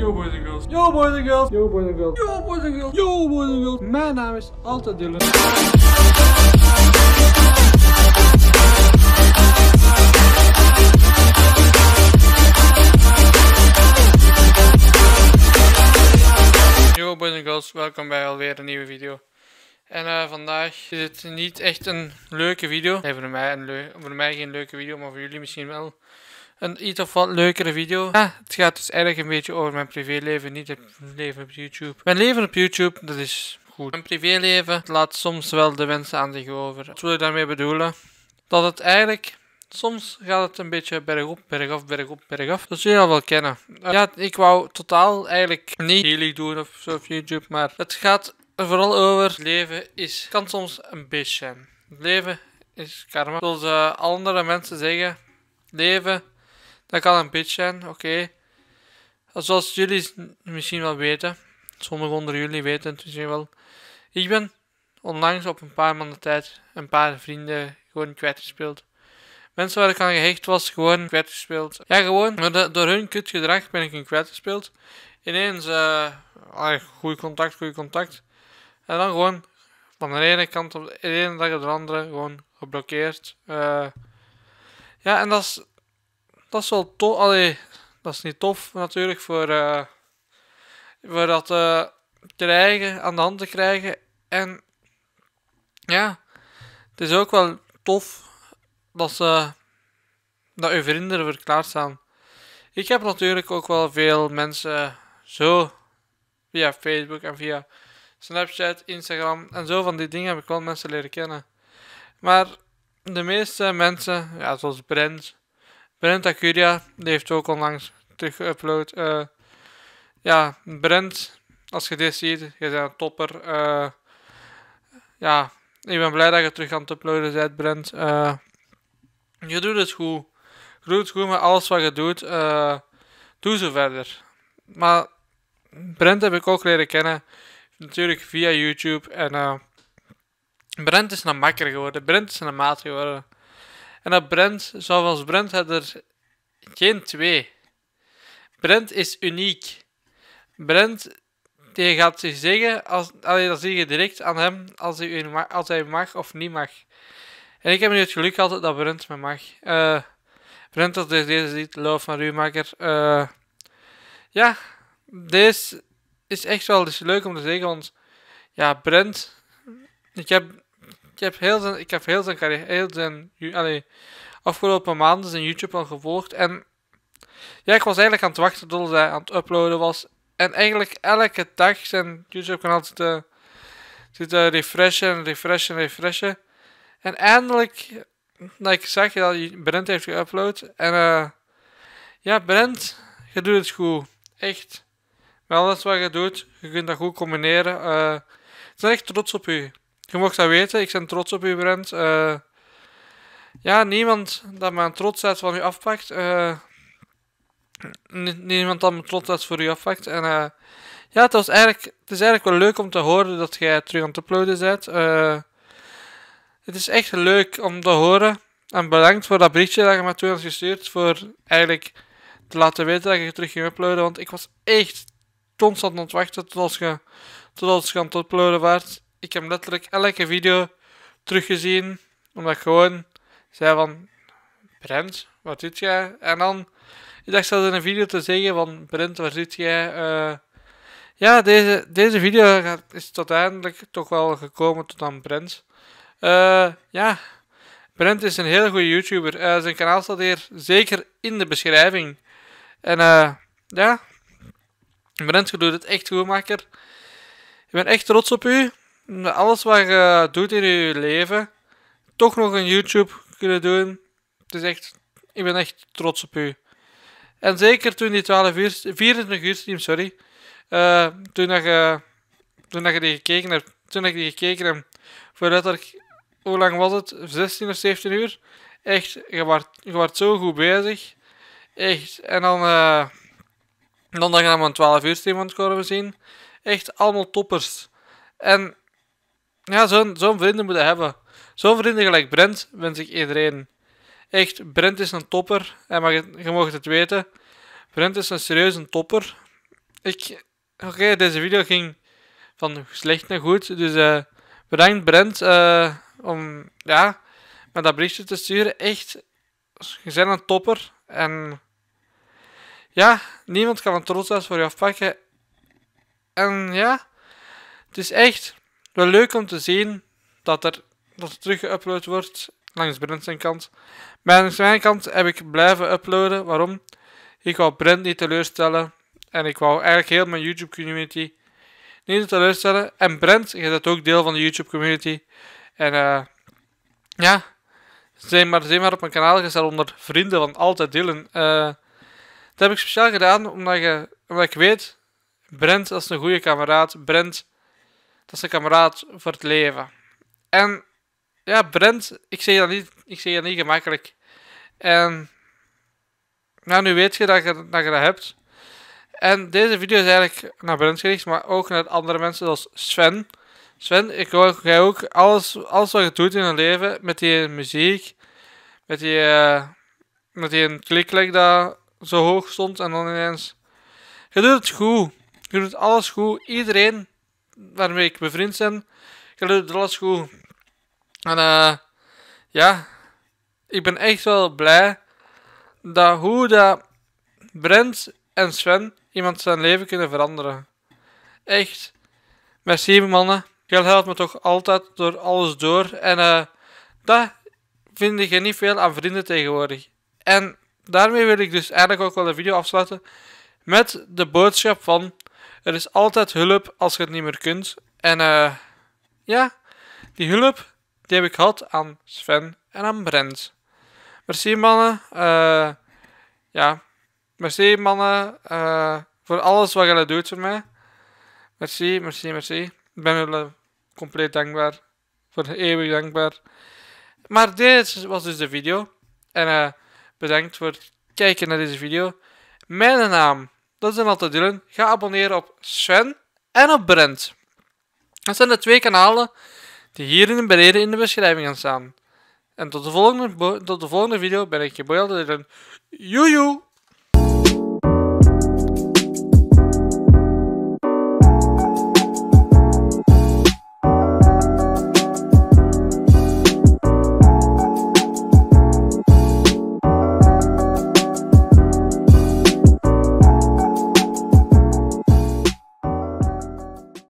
Yo boys and girls. Yo boys and girls. Yo boys and girls. Yo boys and girls. Yo boys and girls. Mijn naam is Alta Dylan. Yo boys and girls, welkom bij alweer een nieuwe video. En uh, vandaag is het niet echt een leuke video. Nee, voor mij, een voor mij geen leuke video, maar voor jullie misschien wel een iets of wat leukere video. het gaat dus eigenlijk een beetje over mijn privéleven, niet het leven op YouTube. Mijn leven op YouTube, dat is goed. Mijn privéleven laat soms wel de wensen aan zich over. Wat wil ik daarmee bedoelen? Dat het eigenlijk Soms gaat het een beetje bergop, bergaf, bergop, bergaf. Dat zul je al wel kennen. Eh, ja, ik wou totaal eigenlijk niet jullie doen of zo op YouTube, maar het gaat er vooral over. Het leven is, kan soms een beetje zijn. Het leven is karma. Zoals eh, andere mensen zeggen, leven dat kan een pitch zijn, oké. Okay. Zoals jullie misschien wel weten, sommigen onder jullie weten het misschien wel. Ik ben onlangs op een paar maanden tijd een paar vrienden gewoon kwijtgespeeld. Mensen waar ik aan gehecht was, gewoon kwijtgespeeld. Ja, gewoon, door hun kut gedrag ben ik hun kwijtgespeeld. Ineens, uh, eh, ah, goed contact, goed contact. En dan gewoon van de ene kant op de ene dag op de andere gewoon geblokkeerd. Uh, ja, en dat is dat is wel tof. Allee, dat is niet tof natuurlijk voor, eh, voor dat eh, krijgen, aan de hand te krijgen. En ja, het is ook wel tof dat ze dat uw vrienden ervoor klaarstaan. Ik heb natuurlijk ook wel veel mensen zo via Facebook en via Snapchat, Instagram en zo van die dingen heb ik wel mensen leren kennen. Maar de meeste mensen, ja, zoals Brent, Brent Acuria, die heeft ook onlangs teruggeupload. Uh, eh, ja, Brent, als je dit ziet, je bent een topper. Eh, ja, ik ben blij dat je terug aan het uploaden bent, Brent. Eh, je doet het goed. Je doet goed met alles wat je doet. doe zo verder. Maar Brent heb ik ook leren kennen. Natuurlijk via YouTube. En Brent is een makker geworden. Brent is een maat geworden. En dat Brent, zoals Brent, had er geen twee. Brent is uniek. Brent die gaat zich zeggen, als, dat zie je direct aan hem, als hij, mag, als hij mag of niet mag. En ik heb nu het geluk gehad dat Brent me mag. Eh, Brent, als deze ziet, Loof van ruimaker, eh, ja, deze is echt wel dus leuk om te zeggen, want ja, Brent, ik heb ik heb heel zijn, ik heb heel zijn carrière, heel zijn, allee, afgelopen maanden zijn YouTube al gevolgd. En ja, ik was eigenlijk aan het wachten tot hij aan het uploaden was. En eigenlijk elke dag zijn YouTube-kanaal te te refreshen, refreshen, refreshen. En eindelijk, nou, ik zag dat Brent heeft geüpload. En eh, ja, Brent, je doet het goed. Echt. Met alles wat je doet, je kunt dat goed combineren. Eh, ik ben echt trots op u. Je mocht dat weten, ik ben trots op u, Brent. Eh, ja, niemand dat mijn trotsheid van u afpakt. Eh, niemand dat mijn trotsheid voor u afpakt. En eh, ja, het, was eigenlijk, het is eigenlijk wel leuk om te horen dat jij terug aan het uploaden bent. het is echt leuk om te horen. En bedankt voor dat berichtje dat je me toen hebt gestuurd. Voor eigenlijk te laten weten dat je terug ging uploaden. Want ik was echt constant aan het wachten tot als je, tot als je aan het uploaden was ik heb letterlijk elke video teruggezien. Omdat ik gewoon zei van... Brent, wat doet jij? En dan... Ik dacht zelfs in een video te zeggen van... Brent, wat doet jij? Eh, ja, deze, deze video is tot uiteindelijk toch wel gekomen tot aan Brent. Eh, ja... Brent is een hele goede YouTuber. Eh, zijn kanaal staat hier zeker in de beschrijving. En ja... Brent, je doet het echt goed, makker. Ik ben echt trots op u alles wat je doet in je leven, toch nog een YouTube kunnen doen. Het is echt, ik ben echt trots op u. En zeker toen die 12 uur, 24 uur stream, sorry. Eh, toen, dat je, toen dat je die gekeken hebt, toen ik die gekeken heb, vooruit dat ik, hoe lang was het? 16 of 17 uur? Echt, je wordt, je zo goed bezig. Echt, en dan, eh, dan dat je dan een 12 uur stream aan het komen zien. Echt allemaal toppers. En ja, zo'n zo'n vrienden moeten hebben. Zo'n vrienden gelijk Brent wens ik iedereen. Echt, Brent is een topper. En mag je, mag het weten. Brent is een serieuze topper. Ik... Oké, deze video ging van slecht naar goed. Dus uh, bedankt Brent eh, om ja, me dat berichtje te sturen. Echt, je zijn een topper. En ja, niemand kan een trots voor je afpakken. En ja, het is echt wel leuk om te zien dat er, dat terug geüpload wordt langs Brent zijn kant. Mijn kant heb ik blijven uploaden. Waarom? Ik wou Brent niet teleurstellen. En ik wou eigenlijk heel mijn YouTube community niet teleurstellen. En Brent, je bent ook deel van de YouTube community. En eh, ja, zijn maar, zijn maar op mijn kanaal gezet onder vrienden van Altijd delen. Eh, dat heb ik speciaal gedaan omdat, je, omdat ik weet, Brent als een goede kameraad. Brent dat is een kameraad voor het leven. En ja, Brent, ik zie dat niet, ik zeg dat niet gemakkelijk. En nou, nu weet je dat, je dat je dat hebt. En deze video is eigenlijk naar Brent gericht, maar ook naar andere mensen zoals Sven. Sven, ik hoor jij ook alles, alles wat je doet in je leven, met die muziek, met die, eh, met die klik dat zo hoog stond en dan ineens. Je doet het goed. Je doet alles goed. Iedereen waarmee ik bevriend ben. Geluid de alles goed. En uh, ja, ik ben echt wel blij dat hoe dat Brent en Sven iemand zijn leven kunnen veranderen. Echt. Merci mannen. Jij helpt me toch altijd door alles door. En uh, dat vind je niet veel aan vrienden tegenwoordig. En daarmee wil ik dus eigenlijk ook wel de video afsluiten met de boodschap van er is altijd hulp als je het niet meer kunt. En eh, ja, die hulp die heb ik gehad aan Sven en aan Brent. Merci mannen. Eh, ja, merci mannen eh, voor alles wat jullie doet voor mij. Merci, merci, merci. Ik ben jullie compleet dankbaar. Voor eeuwig dankbaar. Maar dit was dus de video. En bedankt voor het kijken naar deze video. Mijn naam dat zijn altijd Dylan. Ga abonneren op Sven en op Brent. Dat zijn de twee kanalen die hier in beneden in de beschrijving gaan staan. En tot de volgende, tot de volgende video ben ik je Boyle Joe. Joejoe!